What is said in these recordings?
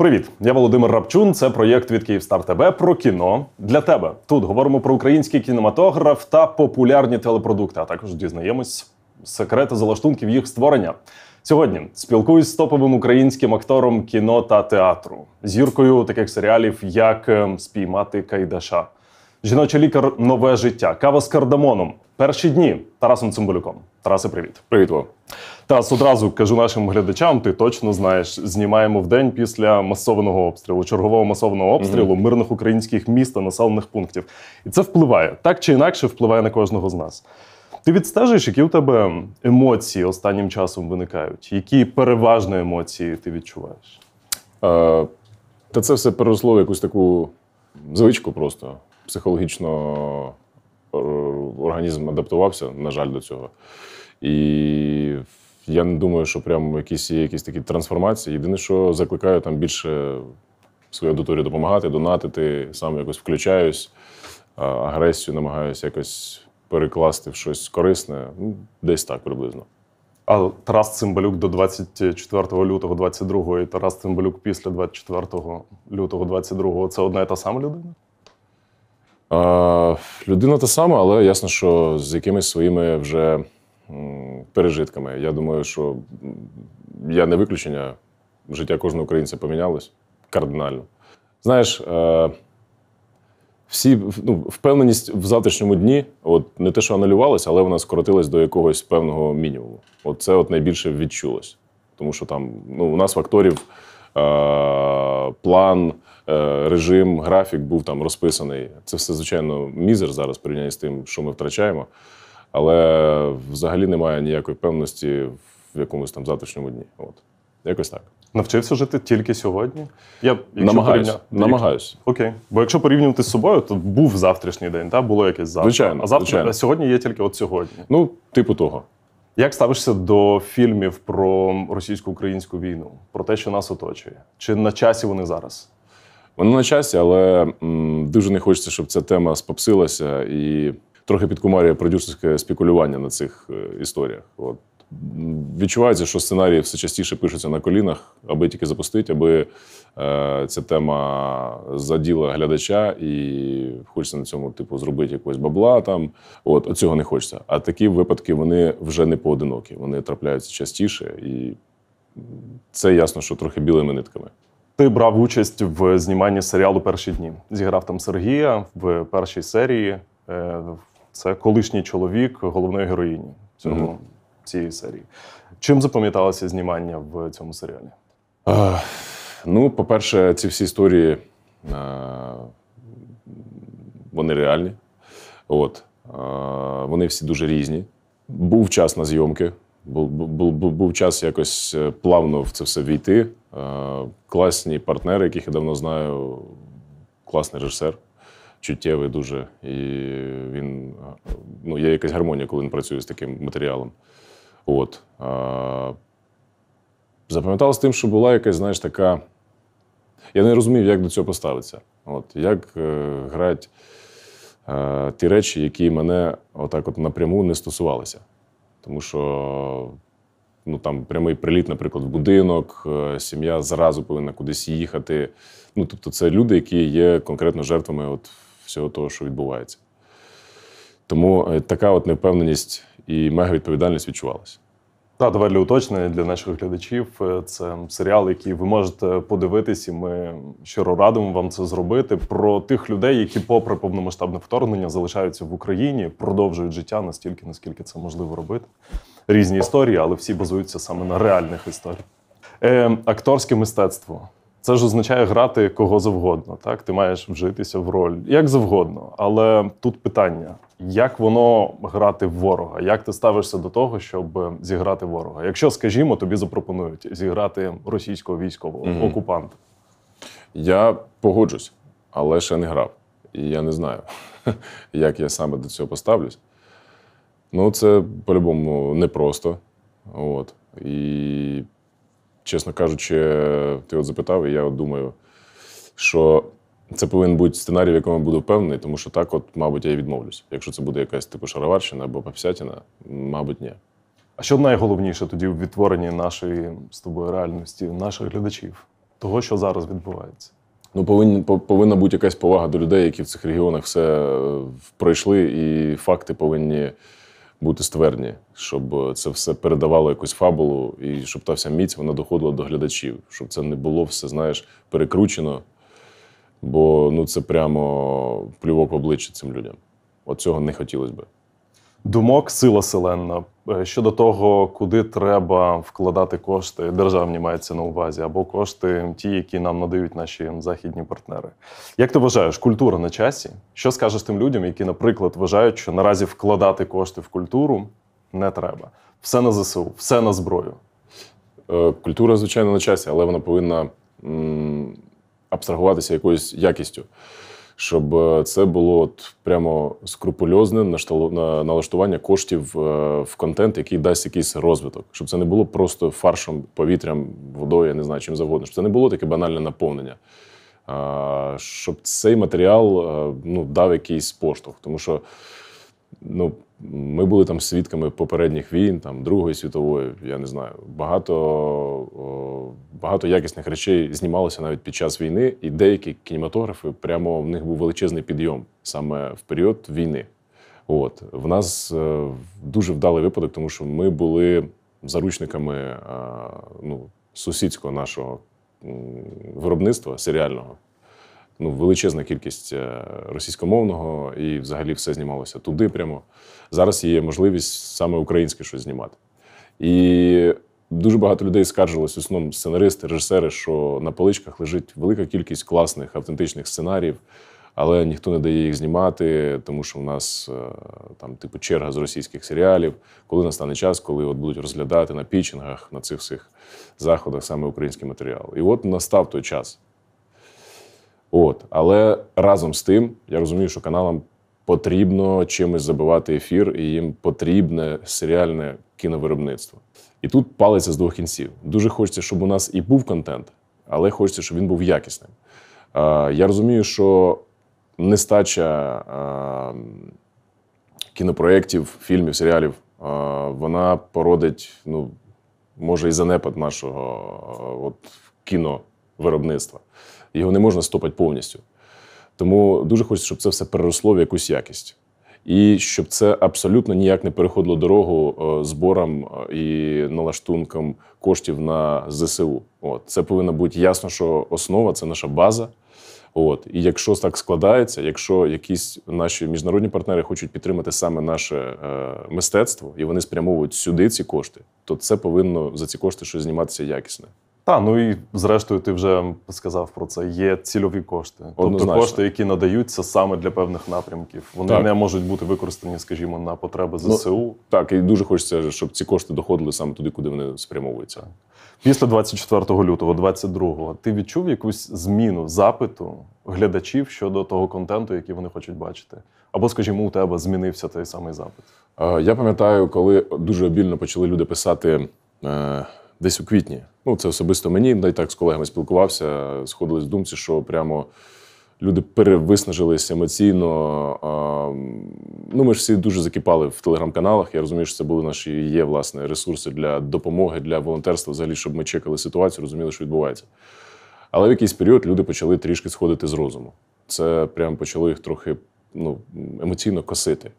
Привіт, я Володимир Рапчун. Це проєкт від Київстар ТБ про кіно для тебе. Тут говоримо про український кінематограф та популярні телепродукти. А також дізнаємось секрети залаштунків їх створення. Сьогодні спілкуюсь з топовим українським актором кіно та театру, зіркою таких серіалів, як ем, Спіймати Кайдаша. Жіночий лікар нове життя. Кава з кардамоном. Перші дні Тарасом Цимбалюком. Тарасе, привіт. Привіт вам. Тарас, одразу кажу нашим глядачам. Ти точно знаєш, знімаємо в день після масованого обстрілу, чергового масованого обстрілу угу. мирних українських міст та населених пунктів. І це впливає так чи інакше, впливає на кожного з нас. Ти відстежуєш, які у тебе емоції останнім часом виникають? Які переважно емоції ти відчуваєш? Е, та це все переросло в якусь таку звичку просто психологічно е, організм адаптувався, на жаль, до цього. І я не думаю, що прям якісь є якісь такі трансформації. Єдине, що закликаю там більше свою аудиторію допомагати, донатити, сам якось включаюсь, агресію намагаюся якось перекласти в щось корисне. Ну, Десь так приблизно. А Тарас Цимбалюк до 24 лютого 22 і Тарас Цимбалюк після 24 лютого 22 це одна і та сама людина? Людина та сама, але ясно, що з якимись своїми вже пережитками. Я думаю, що я не виключення. Життя кожного українця помінялось кардинально. Знаєш, е, всі ну, впевненість в завтрашньому дні, от не те, що анулювалася, але вона скоротилась до якогось певного мінімуму. От це от найбільше відчулось. Тому що там ну, у нас факторів. Е, план, е, режим, графік був там розписаний. Це все, звичайно, мізер зараз порівняно з тим, що ми втрачаємо, але взагалі немає ніякої певності в якомусь там завтрашньому дні. От якось так. Навчився жити тільки сьогодні. Я намагаюсь. Порівня... намагаюсь. Окей. Бо якщо порівнювати з собою, то був завтрашній день, та було якесь завтра. Звичайно, а завтра звичайно. А сьогодні є тільки от сьогодні. Ну, типу того. Як ставишся до фільмів про російсько-українську війну, про те, що нас оточує? Чи на часі вони зараз? Вони на часі, але м, дуже не хочеться, щоб ця тема спопсилася і трохи підкумарює продюсерське спекулювання на цих е, історіях. От відчувається, що сценарії все частіше пишуться на колінах, аби тільки запустити, аби Е, ця тема заділа глядача, і хочеться на цьому типу зробити якось бабла. Там от цього не хочеться. А такі випадки вони вже не поодинокі, вони трапляються частіше, і це ясно, що трохи білими нитками. Ти брав участь в зніманні серіалу перші дні. Зіграв там Сергія в першій серії. Е, це колишній чоловік головної героїні цього mm -hmm. цієї серії. Чим запам'яталося знімання в цьому серіалі? Е, Ну, по-перше, ці всі історії е, вони реальні. От. Е, вони всі дуже різні. Був час на зйомки, був, був, був, час якось е, плавно в це все війти. Класні партнери, яких я давно знаю, класний режисер, чуттєвий дуже. І він ну, є якась гармонія, коли він працює з таким матеріалом. От. Запам'яталось тим, що була якась, знаєш, така. Я не розумів, як до цього поставитися. От, Як е, грати е, ті речі, які мене отак от напряму не стосувалися. Тому що ну, там прямий приліт, наприклад, в будинок, е, сім'я зразу повинна кудись їхати. Ну, Тобто, це люди, які є конкретно жертвами от всього того, що відбувається. Тому е, така от невпевненість і мега відповідальність відчувалася. Та давай уточнення для наших глядачів. Е, це серіал, який ви можете подивитись, і ми щиро радимо вам це зробити. Про тих людей, які, попри повномасштабне вторгнення, залишаються в Україні, продовжують життя настільки, наскільки це можливо робити. Різні історії, але всі базуються саме на реальних історіях. Е, Акторське мистецтво. Це ж означає грати кого завгодно. Так, ти маєш вжитися в роль як завгодно. Але тут питання: як воно грати в ворога? Як ти ставишся до того, щоб зіграти ворога? Якщо, скажімо, тобі запропонують зіграти російського військового угу. окупанта? Я погоджусь, але ще не грав. І я не знаю, як я саме до цього поставлюсь. Ну, це по-любому непросто. От. І чесно кажучи, ти от запитав, і я от думаю, що це повинен бути сценарій, в якому я буду впевнений, тому що так, от, мабуть, я і відмовлюсь. Якщо це буде якась типу шароварщина або попсятіна, мабуть, ні. А що найголовніше тоді в відтворенні нашої з тобою реальності, наших глядачів, того, що зараз відбувається? Ну, повинна, повинна бути якась повага до людей, які в цих регіонах все е, пройшли, і факти повинні бути стверні, щоб е, це все передавало якусь фабулу, і щоб та вся міць вона доходила до глядачів, щоб це не було все, знаєш, перекручено. Бо ну це прямо плювок в обличчя цим людям. От цього не хотілося би думок сила селенна. Е, щодо того, куди треба вкладати кошти, державні мається на увазі, або кошти, ті, які нам надають наші західні партнери. Як ти вважаєш, культура на часі? Що скажеш тим людям, які, наприклад, вважають, що наразі вкладати кошти в культуру не треба? Все на ЗСУ, все на зброю? Е, культура, звичайно, на часі, але вона повинна абстрагуватися якоюсь якістю щоб е, це було от прямо скрупульозне налаштування коштів е, в контент, який дасть якийсь розвиток, щоб це не було просто фаршем, повітрям, водою, я не знаю, чим завгодно, щоб це не було таке банальне наповнення. Щоб цей матеріал е, ну, дав якийсь поштовх, тому що ну, ми були там свідками попередніх війн, там Другої світової, я не знаю. Багато багато якісних речей знімалося навіть під час війни, і деякі кінематографи прямо в них був величезний підйом саме в період війни. От в нас е, дуже вдалий випадок, тому що ми були заручниками е, ну, сусідського нашого виробництва серіального ну, величезна кількість е, російськомовного, і взагалі все знімалося туди прямо. Зараз є можливість саме українське щось знімати. І дуже багато людей скаржилось, в основному сценаристи, режисери, що на поличках лежить велика кількість класних, автентичних сценаріїв. Але ніхто не дає їх знімати, тому що в нас е, там, типу, черга з російських серіалів, коли настане час, коли от будуть розглядати на пічингах, на цих всіх заходах саме український матеріал. І от настав той час. От, але разом з тим, я розумію, що каналам потрібно чимось забивати ефір, і їм потрібне серіальне кіновиробництво. І тут палиться з двох кінців. Дуже хочеться, щоб у нас і був контент, але хочеться, щоб він був якісним. Я розумію, що нестача кінопроєктів, фільмів, серіалів вона породить, ну може і занепад нашого от, кіновиробництва його не можна стопати повністю. Тому дуже хочеться, щоб це все переросло в якусь якість. І щоб це абсолютно ніяк не переходило дорогу е, зборам е, і налаштункам коштів на ЗСУ. От Це повинно бути ясно, що основа це наша база. От І якщо так складається, якщо якісь наші міжнародні партнери хочуть підтримати саме наше е, мистецтво і вони спрямовують сюди ці кошти, то це повинно за ці кошти щось зніматися якісне. Та, ну і зрештою, ти вже сказав про це. Є цільові кошти, тобто Однозначно. тобто кошти, які надаються саме для певних напрямків. Вони так. не можуть бути використані, скажімо, на потреби ну, ЗСУ. Ну, так, і дуже хочеться, щоб ці кошти доходили саме туди, куди вони спрямовуються. Після 24 лютого, 22-го, ти відчув якусь зміну запиту глядачів щодо того контенту, який вони хочуть бачити? Або, скажімо, у тебе змінився той самий запит? Е, я пам'ятаю, коли дуже обільно почали люди писати. Е, десь у квітні. Ну, це особисто мені, да й так з колегами спілкувався, сходились в думці, що прямо люди перевиснажились емоційно. ну, Ми ж всі дуже закипали в телеграм-каналах. Я розумію, що це були наші є власне ресурси для допомоги, для волонтерства, взагалі, щоб ми чекали ситуацію, розуміли, що відбувається. Але в якийсь період люди почали трішки сходити з розуму. Це прямо почало їх трохи ну, емоційно косити.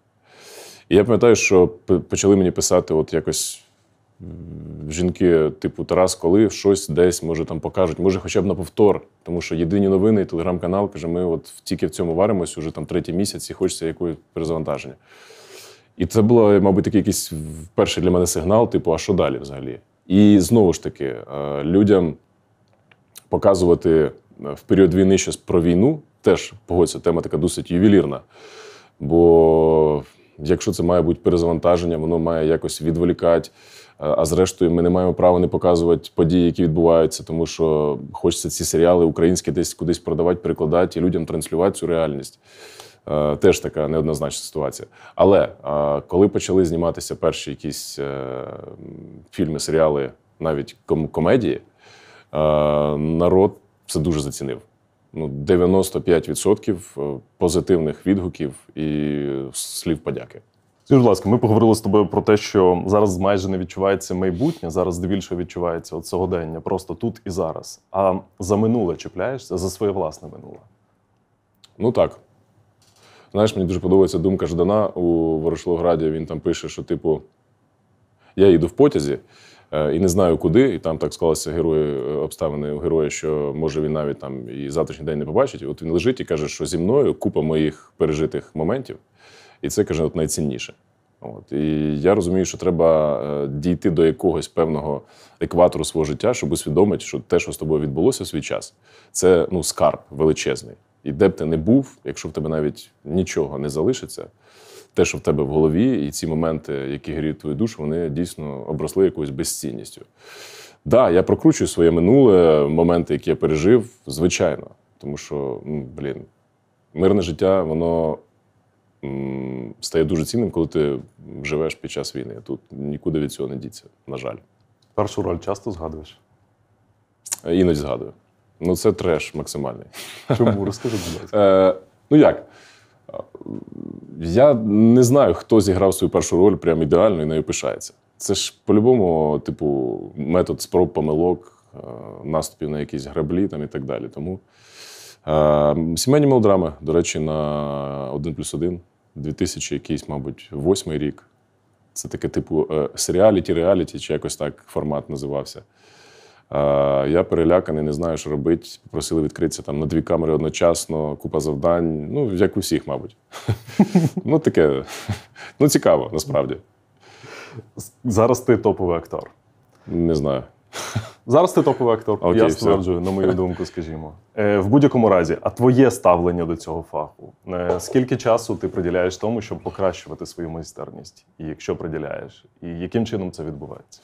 І я пам'ятаю, що почали мені писати, от якось жінки, типу Тарас, коли щось десь може там покажуть, може хоча б на повтор. Тому що єдині новини, і телеграм-канал каже, ми от тільки в цьому варимось уже там третій місяць і хочеться якогось перезавантаження. І це було, мабуть, такий якийсь перший для мене сигнал, типу, а що далі взагалі? І знову ж таки, е, людям показувати е, в період війни щось про війну, теж погодься, тема така досить ювелірна. Бо якщо це має бути перезавантаження, воно має якось відволікати, Е, а зрештою, ми не маємо права не показувати події, які відбуваються, тому що хочеться ці серіали українські десь кудись продавати, перекладати і людям транслювати цю реальність. Е, теж така неоднозначна ситуація. Але е, коли почали зніматися перші якісь фільми, серіали, навіть комедії, народ це дуже зацінив. Ну, 95% позитивних відгуків і слів подяки. Скажіть, будь ласка, ми поговорили з тобою про те, що зараз майже не відчувається майбутнє, зараз здебільшого відчувається от сьогодення, просто тут і зараз. А за минуле чіпляєшся за своє власне минуле? Ну так. Знаєш, мені дуже подобається думка Ждана у Ворошилограді. Він там пише, що, типу, я їду в потязі е, і не знаю куди, і там так склалися герої е, обставини у героя, що може він навіть там і завтрашній день не побачить. От він лежить і каже, що зі мною купа моїх пережитих моментів. І це каже, от найцінніше. От І я розумію, що треба е, дійти до якогось певного екватору свого життя, щоб усвідомити, що те, що з тобою відбулося в свій час, це ну скарб величезний. І де б ти не був, якщо в тебе навіть нічого не залишиться, те, що в тебе в голові, і ці моменти, які гріють твою душу, вони дійсно обросли якоюсь безцінністю. Так, да, я прокручую своє минуле, моменти, які я пережив, звичайно, тому що, блін, мирне життя, воно стає дуже цінним, коли ти живеш під час війни. Тут нікуди від цього не діться, на жаль. Першу роль часто згадуєш? Е, іноді згадую. Ну, це треш максимальний. Чому розкажи, будь ласка. Е, ну як? Я не знаю, хто зіграв свою першу роль прям ідеально і нею пишається. Це ж по-любому, типу, метод спроб помилок, е, наступів на якісь граблі там і так далі. Тому е, сімейні мелодрами, до речі, на 1 плюс 1 2000 якийсь, мабуть, восьмий рік. Це таке типу е, серіаліті, реаліті, чи якось так формат називався. Я переляканий, не знаю, що робити. Попросили відкритися там на дві камери одночасно, купа завдань. Ну, як у всіх, мабуть. Ну, таке ну, цікаво, насправді. Зараз ти топовий актор. Не знаю. Зараз ти топовий актор, Окей, я стверджую, все. на мою думку, скажімо. Е, в будь-якому разі, а твоє ставлення до цього фаху? Е, скільки часу ти приділяєш тому, щоб покращувати свою майстерність, і якщо приділяєш, і яким чином це відбувається?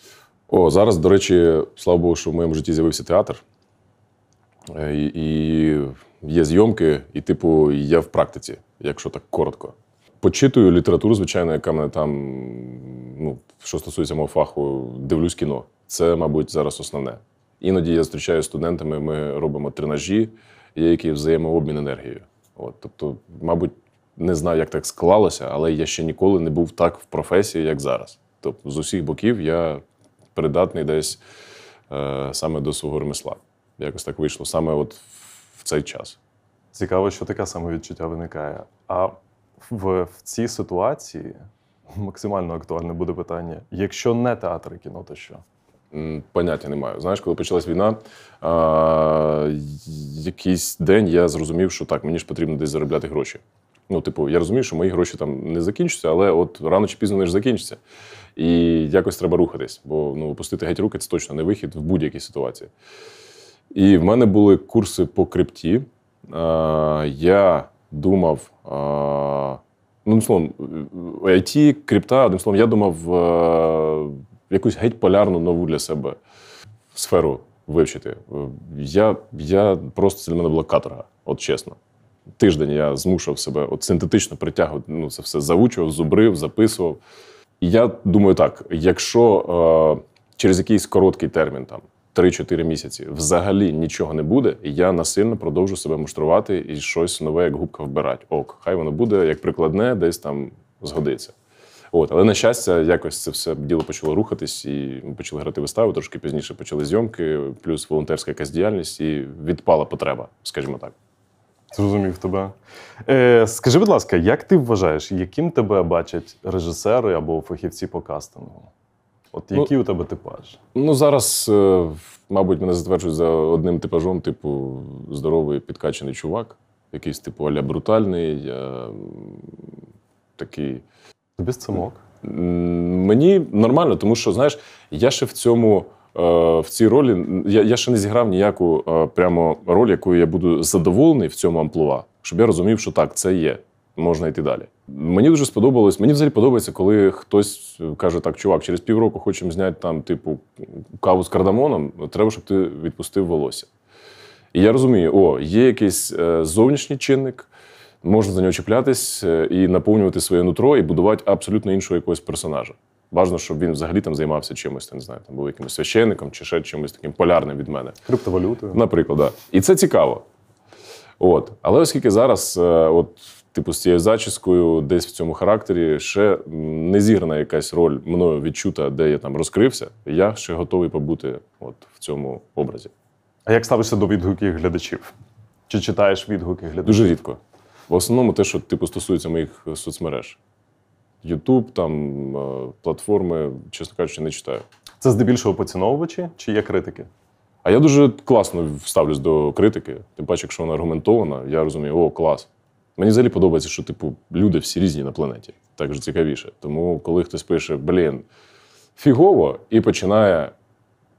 О, зараз, до речі, слава Богу, що в моєму житті з'явився театр. Е, і є зйомки, і, типу, я в практиці, якщо так коротко. Почитую літературу, звичайно, яка мене там, ну, що стосується мого фаху, дивлюсь кіно. Це, мабуть, зараз основне. Іноді я зустрічаю студентами, ми робимо тренажі, які взаємообмін енергією. От, Тобто, мабуть, не знаю, як так склалося, але я ще ніколи не був так в професії, як зараз. Тобто, з усіх боків я придатний десь е, саме до свого ремесла. Якось так вийшло саме от в цей час. Цікаво, що таке самовідчуття виникає. А в, в цій ситуації максимально актуальне буде питання: якщо не театр і кіно, то що? Поняття не маю. Знаєш, коли почалась війна, а, якийсь день я зрозумів, що так, мені ж потрібно десь заробляти гроші. Ну, типу, я розумію, що мої гроші там не закінчаться, але от рано чи пізно вони ж закінчаться. І якось треба рухатись, бо ну, опустити геть руки це точно не вихід в будь-якій ситуації. І в мене були курси по крипті. А, я думав. А, Ну, одним ну, словом, IT, е, е, крипта, одним словом, я думав, е, якусь геть полярну нову для себе сферу вивчити. Е, я я просто для мене була каторга, от чесно. Тиждень я змушував себе от синтетично притягувати ну, це все заучував, зубрив, записував. І я думаю так: якщо е, через якийсь короткий термін, там 3-4 місяці, взагалі нічого не буде, я насильно продовжу себе муштрувати і щось нове, як губка вбирати. Ок, хай воно буде як прикладне, десь там згодиться. От, Але, на щастя, якось це все діло почало рухатись, і ми почали грати виставу, трошки пізніше почали зйомки, плюс волонтерська якась діяльність, і відпала потреба, скажімо так. Зрозумів тебе. Е, Скажи, будь ласка, як ти вважаєш, яким тебе бачать режисери або фахівці по кастингу? От які ну, у тебе типаж? Ну зараз, е, мабуть, мене затверджують за одним типажом, типу, здоровий підкачений чувак, якийсь, типу, аля брутальний, такий Тобі це мок? Мені нормально, тому що, знаєш, я ще в цьому. Е, в цій ролі я я ще не зіграв ніяку е, прямо роль, якою я буду задоволений в цьому амплуа, щоб я розумів, що так, це є, можна йти далі. Мені дуже сподобалось. Мені взагалі подобається, коли хтось каже: так, чувак, через півроку хочемо зняти там, типу, каву з кардамоном, треба, щоб ти відпустив волосся. І я розумію: о, є якийсь е, зовнішній чинник, можна за нього чіплятись е, і наповнювати своє нутро, і будувати абсолютно іншого якогось персонажа. Важно, щоб він взагалі там займався чимось, не знаю, там був якимось священником чи ще чимось таким полярним від мене. Криптовалютою. Наприклад, да. І це цікаво. От. Але оскільки зараз, е, от, типу, з цією зачіскою, десь в цьому характері ще не зіграна якась роль мною відчута, де я там розкрився, я ще готовий побути от в цьому образі. А як ставишся до відгуків глядачів? Чи читаєш відгуки глядачів? Дуже рідко. В основному те, що типу стосується моїх е, соцмереж. Ютуб, там е, платформи, чесно кажучи, не читаю. Це здебільшого поціновувачі чи є критики? А я дуже класно ставлюсь до критики, тим паче, якщо вона аргументована, я розумію, о, клас. Мені взагалі подобається, що типу люди всі різні на планеті. Так же цікавіше. Тому, коли хтось пише, блін, фігово, і починає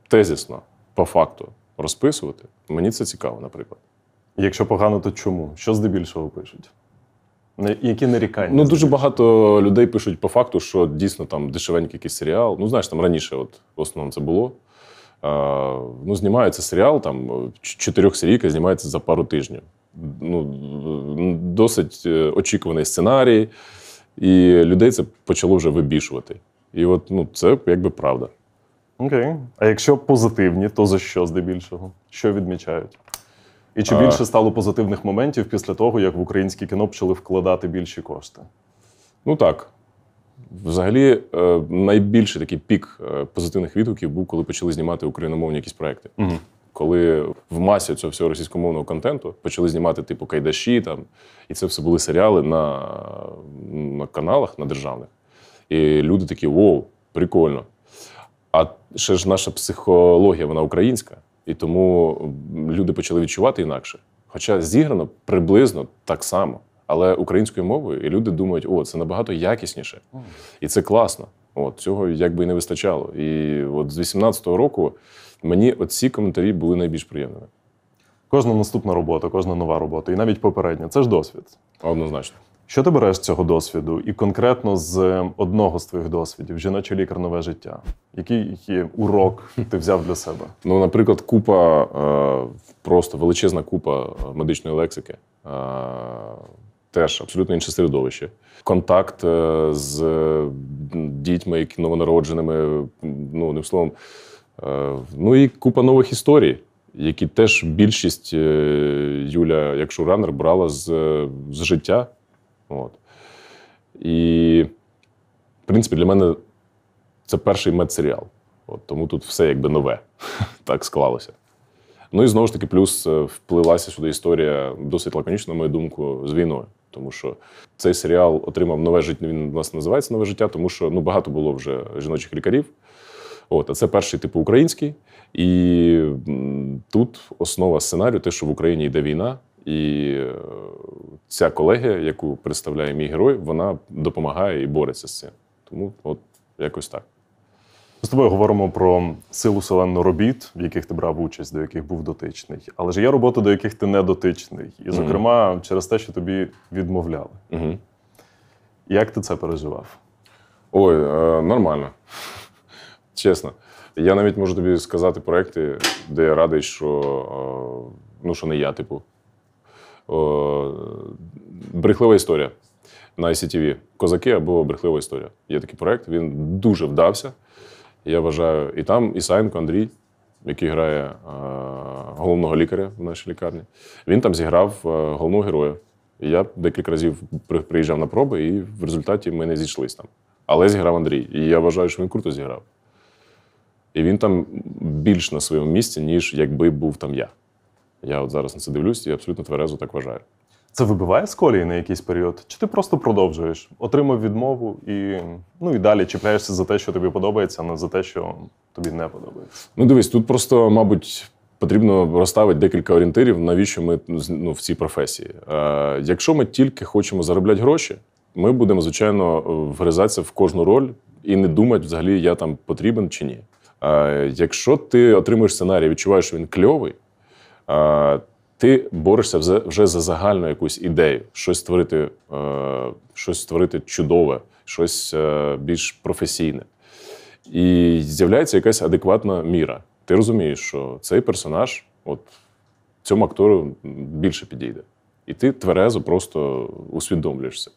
тезісно, по факту розписувати, мені це цікаво, наприклад. Якщо погано, то чому? Що здебільшого пишуть? Які нарікання? Ну, дуже багато людей пишуть по факту, що дійсно там дешевенький якийсь серіал. Ну, знаєш, там раніше, от в основному це було. А, ну, Знімається серіал там чотирьох серійка знімається за пару тижнів. Ну, Досить е, очікуваний сценарій, і людей це почало вже вибішувати. І от ну, це якби правда. Окей. А якщо позитивні, то за що здебільшого? Що відмічають? І чи більше стало позитивних моментів після того, як в українське кіно почали вкладати більші кошти? Ну так. Взагалі, е, найбільший такий пік е, позитивних відгуків був, коли почали знімати україномовні якісь проекти. Угу. Коли в масі цього всього російськомовного контенту почали знімати, типу Кайдаші, там і це все були серіали на на каналах на державних. І люди такі: Воу, прикольно. А ще ж наша психологія, вона українська. І тому люди почали відчувати інакше. Хоча зіграно приблизно так само, але українською мовою, і люди думають, о, це набагато якісніше, і це класно. От цього якби і не вистачало. І от з 18-го року мені оці коментарі були найбільш приємними. Кожна наступна робота, кожна нова робота, і навіть попередня це ж досвід. Однозначно. Що ти береш з цього досвіду, і конкретно з одного з твоїх досвідів жіноче лікар нове життя? Який урок ти взяв для себе? Ну, наприклад, купа е, просто величезна купа е, медичної лексики, е, теж абсолютно інше середовище. Контакт з дітьми, які новонародженими, ну одним словом, ну і купа нових історій. Які теж більшість Юля, якщо ранер, брала з з життя От. І, в принципі, для мене це перший медсеріал. От, Тому тут все якби нове так склалося. Ну і знову ж таки, плюс е, вплилася сюди історія досить лаконічно, на мою думку, з війною. Тому що цей серіал отримав нове життя. Він у називається нове життя, тому що ну багато було вже жіночих лікарів. От, а це перший типу український, і тут основа сценарію, те, що в Україні йде війна, і е, ця колегія, яку представляє мій герой, вона допомагає і бореться з цим. Тому от якось так. Ми з тобою говоримо про силу селену робіт, в яких ти брав участь, до яких був дотичний. Але ж є роботи, до яких ти не дотичний. І, зокрема, mm-hmm. через те, що тобі відмовляли. Mm-hmm. Як ти це переживав? Ой, е, нормально. Чесно. Я навіть можу тобі сказати проекти, де я радий, що, е, ну, що не я, типу о, брехлива історія на ICTV. Козаки або брехлива історія. Є такий проект, він дуже вдався. Я вважаю, і там Ісаєнко Андрій, який грає е, головного лікаря в нашій лікарні, він там зіграв е, головного героя. я декілька разів приїжджав на проби, і в результаті ми не зійшлись там. Але зіграв Андрій. І я вважаю, що він круто зіграв. І він там більш на своєму місці, ніж якби був там я. Я от зараз на це дивлюсь і абсолютно тверезо так вважаю. Це вибиває з колії на якийсь період? Чи ти просто продовжуєш? Отримав відмову і ну і далі чіпляєшся за те, що тобі подобається, а не за те, що тобі не подобається? Ну дивись, тут просто, мабуть, потрібно розставити декілька орієнтирів, навіщо ми ну, ну в цій професії. Е, Якщо ми тільки хочемо заробляти гроші, ми будемо, звичайно, вгризатися в кожну роль і не думати, взагалі, я там потрібен чи ні. Е, Якщо ти отримуєш сценарій, відчуваєш, що він кльовий ти борешся вже за загальну якусь ідею, щось створити, е, щось створити чудове, щось е, більш професійне. І з'являється якась адекватна міра. Ти розумієш, що цей персонаж от цьому актору більше підійде. І ти тверезо просто усвідомлюєшся.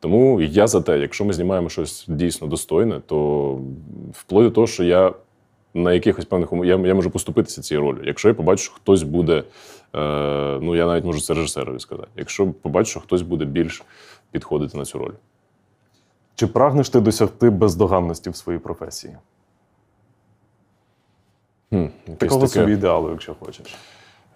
Тому я за те, якщо ми знімаємо щось дійсно достойне, то вплоть до того, що я на якихось певних умов я я можу поступитися цією ролью. Якщо я побачу, що хтось буде, е, ну я навіть можу це режисерові сказати. Якщо побачу, що хтось буде більш підходити на цю роль. Чи прагнеш ти досягти бездоганності в своїй професії? Хм, Такого таке... собі ідеалу, якщо хочеш.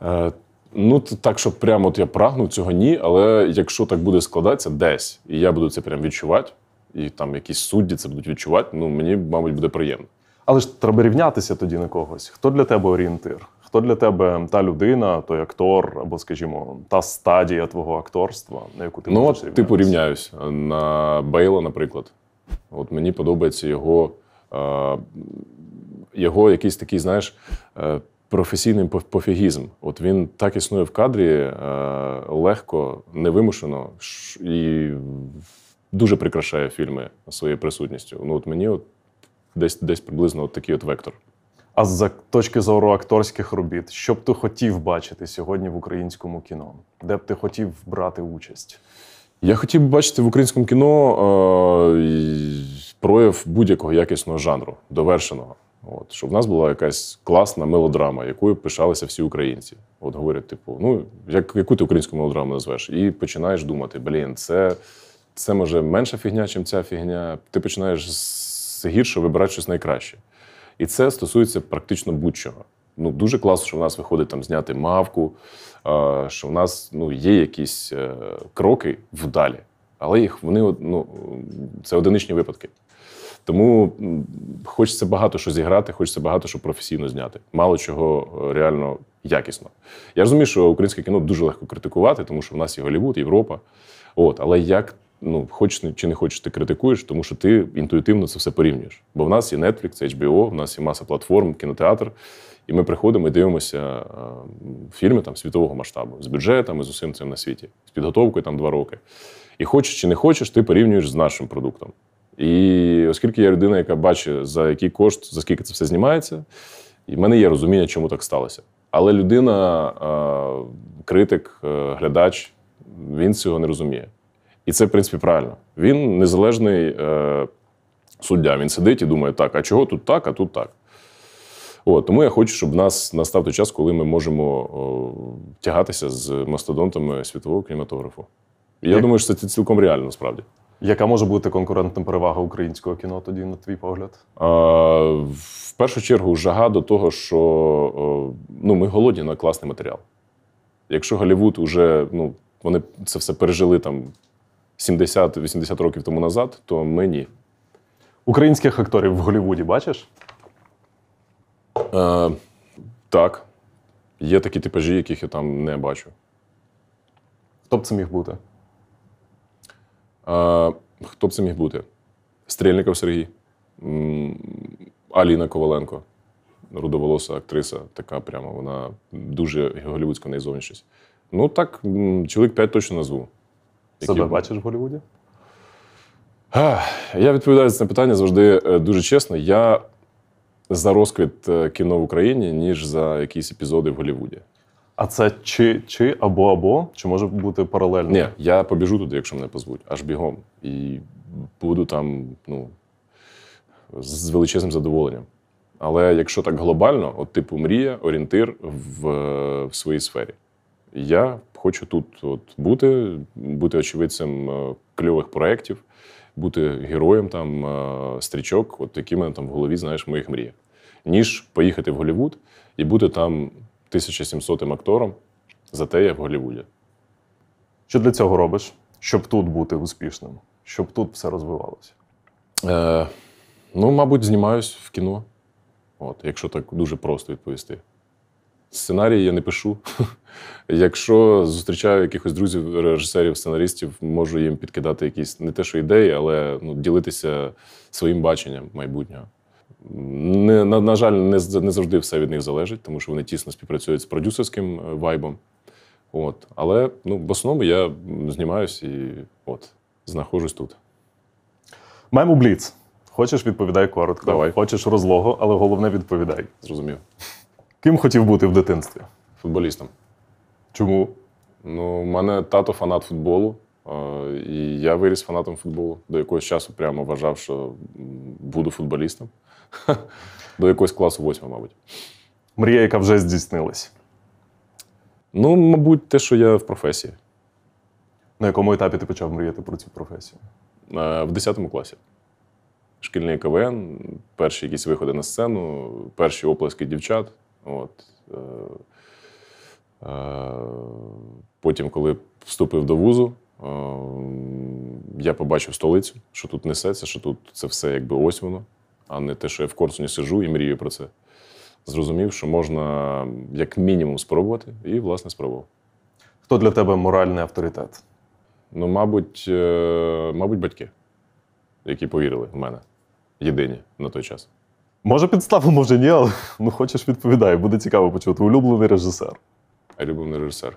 Е, Ну, так, що прямо от я прагнув, цього ні, але якщо так буде складатися десь, і я буду це прям відчувати, і там якісь судді це будуть відчувати, ну мені, мабуть, буде приємно. Але ж треба рівнятися тоді на когось. Хто для тебе орієнтир? Хто для тебе та людина, той актор, або, скажімо, та стадія твого акторства, на яку ти ну, можеш типу, рівнятися? Ну, типу рівняюсь. На Бейла, наприклад. От мені подобається його його якийсь такий, знаєш, е, професійний пофігізм. От він так існує в кадрі е, легко, невимушено і дуже прикрашає фільми своєю присутністю. Ну, от мені от десь десь приблизно от такий от вектор. А з точки зору акторських робіт, що б ти хотів бачити сьогодні в українському кіно? Де б ти хотів брати участь? Я хотів би бачити в українському кіно е, прояв будь-якого якісного жанру, довершеного. От, Щоб в нас була якась класна мелодрама, якою пишалися всі українці. От говорять, типу, ну як яку ти українську мелодраму назвеш? І починаєш думати: блін, це, це може менша фігня, чим ця фігня. Ти починаєш з все гірше, вибирати щось найкраще. І це стосується практично будь-чого. Ну, Дуже класно, що в нас виходить там зняти мавку, що в нас ну, є якісь е, кроки вдалі, але їх вони ну, це одиничні випадки. Тому хочеться багато що зіграти, хочеться багато що професійно зняти. Мало чого е, реально якісно. Я розумію, що українське кіно дуже легко критикувати, тому що в нас є Голлівуд, Європа. От, Але як ну, хочеш чи не хочеш, ти критикуєш, тому що ти інтуїтивно це все порівнюєш. Бо в нас є Netflix, HBO, в нас є маса платформ, кінотеатр. І ми приходимо і дивимося е, фільми там світового масштабу з бюджетами, з усім цим на світі, з підготовкою там два роки. І хочеш чи не хочеш, ти порівнюєш з нашим продуктом. І оскільки я людина, яка бачить, за який кошт, за скільки це все знімається, і в мене є розуміння, чому так сталося. Але людина, е, критик, е, глядач, він цього не розуміє. І це, в принципі, правильно. Він незалежний е, суддя. Він сидить і думає, так, а чого тут так, а тут так. От, Тому я хочу, щоб в нас настав той час, коли ми можемо о, тягатися з мастодонтами світового кінематографу. І я Як... думаю, що це цілком реально насправді. Яка може бути конкурентна перевага українського кіно тоді, на твій погляд? А, В першу чергу, жага до того, що ну, ми голодні на класний матеріал. Якщо Голівуд уже, ну, вони це все пережили там 70-80 років тому назад, то ми ні. Українських акторів в Голлівуді бачиш? Е, Так. Є такі типажі, яких я там не бачу. Хто б це міг бути? Е, Хто б це міг бути? Стрільников Сергій, Аліна Коваленко. Рудоволоса актриса, така прямо, вона дуже голівудська неї зовнішність. Ну так, чоловік 5 точно назву. Які Себе бачиш в Голлівуді? Я відповідаю за це питання завжди е, дуже чесно. Я за розквіт е, кіно в Україні, ніж за якісь епізоди в Голлівуді. А це чи чи або або чи може бути паралельно? Ні, я побіжу туди, якщо мене позвуть, аж бігом. І буду там ну, з величезним задоволенням. Але якщо так глобально, от типу мрія, орієнтир в, е, в своїй сфері. Я хочу тут от бути, бути очевидцем е, кльових проєктів, бути героєм там е, стрічок, от які мене там в голові, знаєш, моїх мріях, ніж поїхати в Голівуд і бути там 1700-м актором зате, те я в Голівуді. Що для цього робиш, щоб тут бути успішним, щоб тут все розвивалося? Е, Ну, мабуть, знімаюсь в кіно. От, Якщо так дуже просто відповісти. Сценарії я не пишу. Якщо зустрічаю якихось друзів, режисерів, сценаристів, можу їм підкидати якісь не те, що ідеї, але ну, ділитися своїм баченням майбутнього. Не, на, на жаль, не не завжди все від них залежить, тому що вони тісно співпрацюють з продюсерським вайбом. От. Але ну, в основному я знімаюсь і от, знаходжусь тут. Маємо бліц. Хочеш, відповідай коротко. Давай. Хочеш розлого, але головне відповідай. Зрозумів. Ким хотів бути в дитинстві? Футболістом. Чому? Ну, у мене тато фанат футболу, і я виріс фанатом футболу. До якогось часу прямо вважав, що буду футболістом. До якогось класу восьма, мабуть. Мрія, яка вже здійснилась? Ну, мабуть, те, що я в професії. На якому етапі ти почав мріяти про цю професію? В 10 класі. Шкільний КВН, перші якісь виходи на сцену, перші оплески дівчат. От. Е, е, потім, коли вступив до вузу, е, я побачив столицю, що тут несеться, що тут це все якби ось воно, а не те, що я в Корсуні сижу і мрію про це. Зрозумів, що можна як мінімум спробувати, і, власне, спробував. Хто для тебе моральний авторитет? Ну, мабуть, мабуть, батьки, які повірили в мене єдині на той час. Може, підстава, може ні, але ну хочеш відповідай. Буде цікаво почути. Улюблений режисер. Улюблений режисер.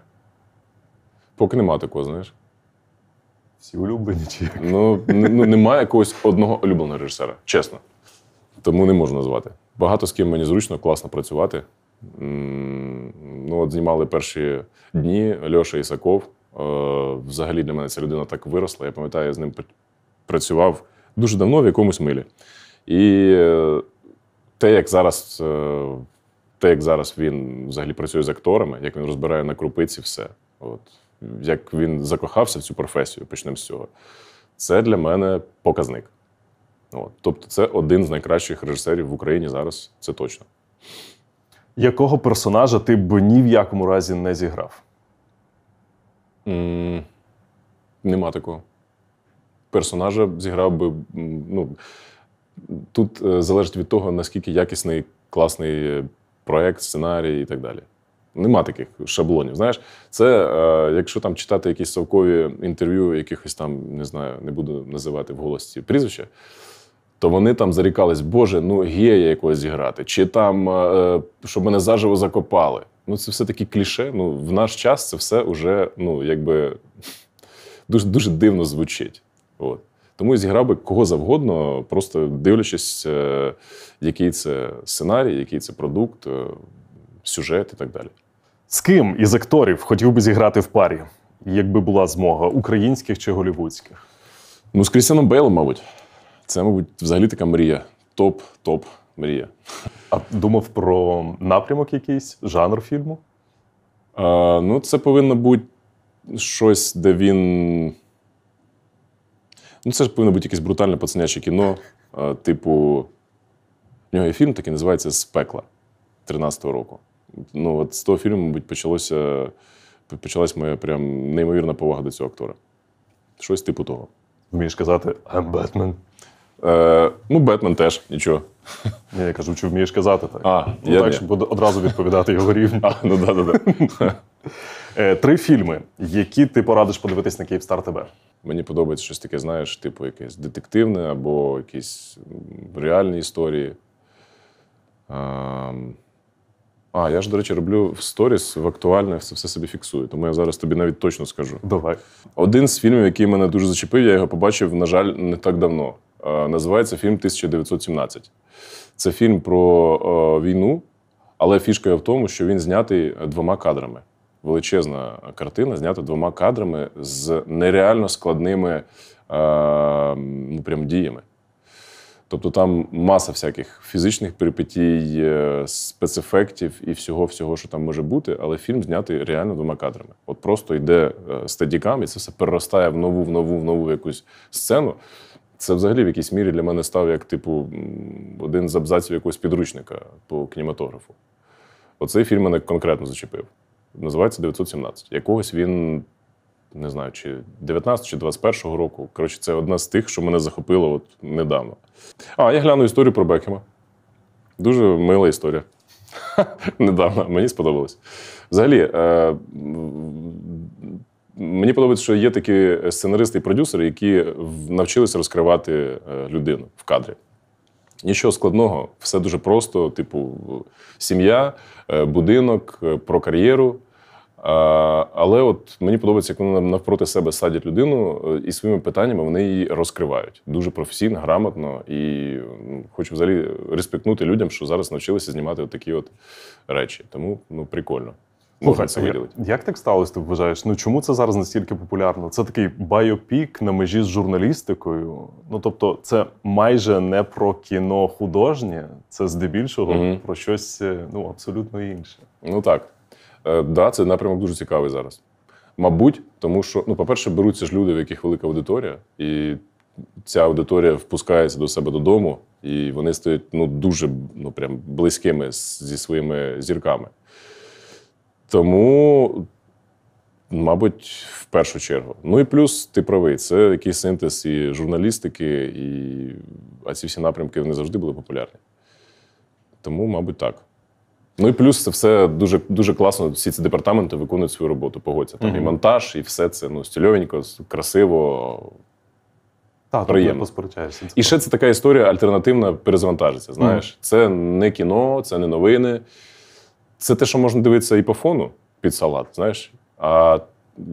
Поки нема такого, знаєш. Всі улюблені чи як? Ну, ну немає якогось одного улюбленого режисера, чесно. Тому не можу назвати. Багато з ким мені зручно, класно працювати. Ну, от Знімали перші дні Льоша Ісаков. Е, взагалі для мене ця людина так виросла. Я пам'ятаю, я з ним працював дуже давно в якомусь милі. І е, те, як зараз е, те, як зараз він взагалі працює з акторами, як він розбирає на крупиці все. От. Як він закохався в цю професію, почнемо з цього. Це для мене показник. От. Тобто, це один з найкращих режисерів в Україні зараз, це точно. Якого персонажа ти б ні в якому разі не зіграв? М-м, Нема такого. Персонажа зіграв би. ну, Тут е, залежить від того, наскільки якісний, класний е, проект, сценарій і так далі. Нема таких шаблонів. Знаєш, це е, якщо там читати якісь совкові інтерв'ю, якихось там не знаю, не буду називати в голосі прізвища, то вони там зарікались, Боже, ну гея якогось зіграти, чи там е, щоб мене заживо закопали. Ну це все таки кліше. Ну, в наш час це все вже ну, якби дуже дуже дивно звучить. От. Тому зіграв би кого завгодно, просто дивлячись, е, який це сценарій, який це продукт, е, сюжет і так далі. З ким із акторів хотів би зіграти в парі, якби була змога українських чи голівудських? Ну, з Крістіаном Бейлом, мабуть. Це, мабуть, взагалі така мрія. Топ-топ мрія. А думав про напрямок якийсь, жанр фільму? А, Ну, це повинно бути щось, де він Ну це ж повинно бути якесь брутальне пацаняче кіно. Типу, в нього є фільм такий називається З пекла 13-го року. Ну, от з того фільму, мабуть, почалося, почалась моя прям неймовірна повага до цього актора. Щось типу того. Вмієш казати I'm Batman? Е, Ну, Бетмен теж нічого. Ні, я кажу, чи вмієш казати так. А, ну, я так, не. щоб одразу відповідати його рівню. А, ну да, да, да. Е, три фільми, які ти порадиш подивитись на Київстар ТБ. Мені подобається щось таке, знаєш, типу якесь детективне або якісь реальні історії. А, а я ж, до речі, роблю в сторіс, в актуальне це все собі фіксую, тому я зараз тобі навіть точно скажу. Давай. Один з фільмів, який мене дуже зачепив, я його побачив, на жаль, не так давно. Називається фільм 1917. Це фільм про війну, але фішка в тому, що він знятий е, двома кадрами величезна картина, знята двома кадрами з нереально складними е, ну, прям діями. Тобто там маса всяких фізичних перипетій, е, спецефектів і всього-всього, що там може бути, але фільм знятий реально двома кадрами. От просто йде е, стадікам, і це все переростає в нову, в нову, в нову якусь сцену. Це взагалі в якійсь мірі для мене став як типу один з абзаців якогось підручника по кінематографу. Оцей фільм мене конкретно зачепив називається 917. Якогось він не знаю, чи 19 чи 21-го року. Коротше, це одна з тих, що мене захопило от недавно. А я гляну історію про Бекема. Дуже мила історія. Недавно мені сподобалось. Взагалі, е, мені подобається, що є такі сценаристи і продюсери, які навчилися розкривати е, людину в кадрі. Нічого складного, все дуже просто: типу, сім'я, е, будинок, е, про кар'єру, але от мені подобається, як вони навпроти себе садять людину е, і своїми питаннями вони її розкривають дуже професійно, грамотно і хочу взагалі респектнути людям, що зараз навчилися знімати от такі от речі. Тому ну прикольно. Слухай, як, як так сталося, ти вважаєш? Ну чому це зараз настільки популярно? Це такий байопік на межі з журналістикою. Ну тобто, це майже не про кіно художнє, це здебільшого mm про щось е, ну абсолютно інше. Ну так. Е, да, це напрямок дуже цікавий зараз. Мабуть, тому що, ну, по-перше, беруться ж люди, в яких велика аудиторія, і ця аудиторія впускається до себе додому, і вони стають ну, дуже ну, прям близькими зі своїми зірками. Тому. Мабуть, в першу чергу. Ну і плюс ти правий. Це якийсь синтез і журналістики, і а ці всі напрямки вони завжди були популярні. Тому, мабуть, так. Ну і плюс це все дуже дуже класно. Всі ці департаменти виконують свою роботу. Погодься там mm і монтаж, і все це ну стільовенько, красиво. Так, приємно сперечаєшся. І ще це така історія альтернативна перезавантажиться. Знаєш, mm це не кіно, це не новини. Це те, що можна дивитися і по фону під салат. Знаєш, а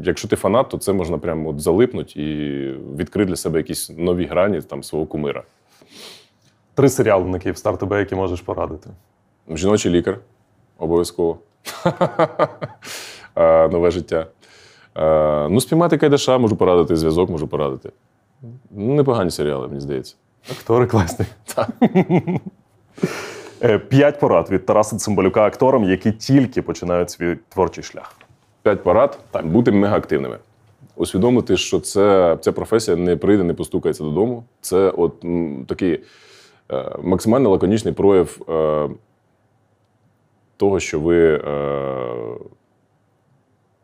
якщо ти фанат, то це можна прямо от залипнути і відкрити для себе якісь нові грані там свого кумира. Три серіали на Київстар тебе, які можеш порадити. Жіночий лікар. Обов'язково. Е, нове життя. Е, ну, спіймати Кайдаша можу порадити, зв'язок можу порадити. Непогані серіали, мені здається. Актори класні. Е, п'ять порад від Тараса Цимбалюка акторам, які тільки починають свій творчий шлях. П'ять порад так. бути мегаактивними. Усвідомити, що це, ця професія не прийде, не постукається додому. Це от м, такий е, максимально лаконічний прояв. Е, того, що ви е,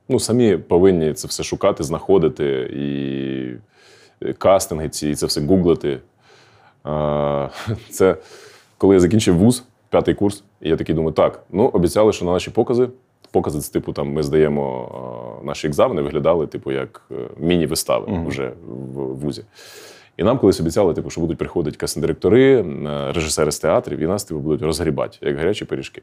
ну, самі повинні це все шукати, знаходити і е, кастинги ці, і це все гуглити. Е, це коли я закінчив вуз, п'ятий курс, і я такий думаю, так, ну обіцяли, що на наші покази. Покази, це типу, там ми здаємо е, наші екзамени, виглядали, типу, як е, міні-вистави uh -huh. вже в вузі. І нам колись обіцяли, типу, що будуть приходити касендиректори, режисери з театрів, і нас типу, будуть розгрібати, як гарячі пиріжки.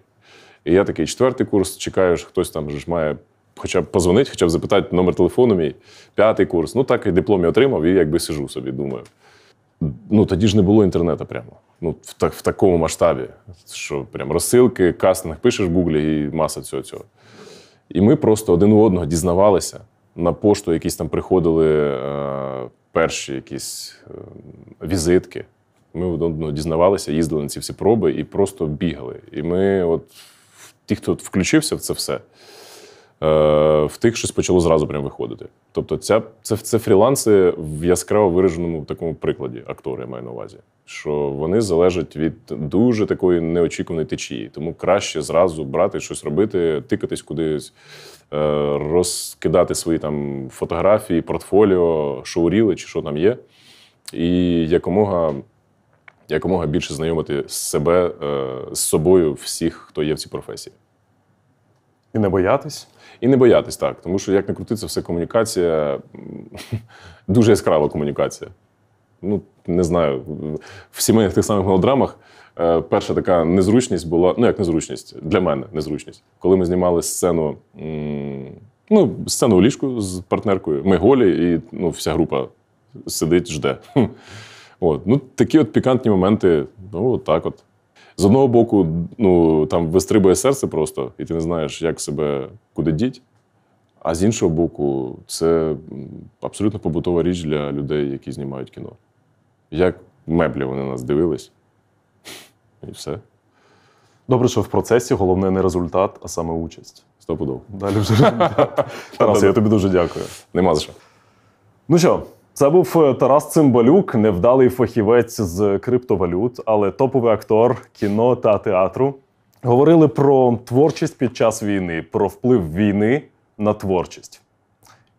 І я такий четвертий курс, чекаю, що хтось там ж має хоча б позвонити, хоча б запитати номер телефону мій, п'ятий курс. Ну так і диплом я отримав, і якби сижу собі, думаю. Ну, тоді ж не було інтернету прямо. Ну, в так, в такому масштабі, що прям розсилки, кастинг, пишеш в гуглі і маса цього цього. І ми просто один у одного дізнавалися. На пошту якісь там приходили е, перші якісь е, візитки. Ми одного дізнавалися, їздили на ці всі проби і просто бігали. І ми от ті, хто включився в це все, е, в тих щось почало зразу прям виходити. Тобто, ця, це це фріланси в яскраво вираженому такому прикладі, актори я маю на увазі, що вони залежать від дуже такої неочікуваної течії. Тому краще зразу брати щось робити, тикатись кудись, е, розкидати свої там фотографії, портфоліо, шоуріли чи що там є, і якомога якомога більше знайомити себе е, з собою всіх, хто є в цій професії. І не боятись? І не боятись, так. Тому що, як не крутиться, все комунікація, дуже яскрава комунікація. Ну, не знаю, в сімейних тих самих мелодрамах е, перша така незручність була, ну як незручність, для мене незручність. Коли ми знімали сцену, ну, сцену у ліжку з партнеркою, ми голі, і ну, вся група сидить, жде. От. Ну, Такі от пікантні моменти, ну так от. З одного боку, ну там вистрибує серце просто, і ти не знаєш, як себе куди діть. А з іншого боку, це абсолютно побутова річ для людей, які знімають кіно. Як меблі вони нас дивились. І все. Добре, що в процесі головне не результат, а саме участь. Стопудово. Далі вже. Тарас, я тобі дуже дякую. Нема за що. Ну що? Це був е, Тарас Цимбалюк, невдалий фахівець з криптовалют, але топовий актор кіно та театру. Говорили про творчість під час війни, про вплив війни на творчість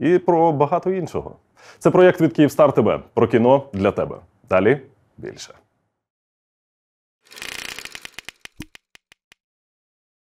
і про багато іншого. Це проєкт від Київстар ТБ про кіно для тебе. Далі більше.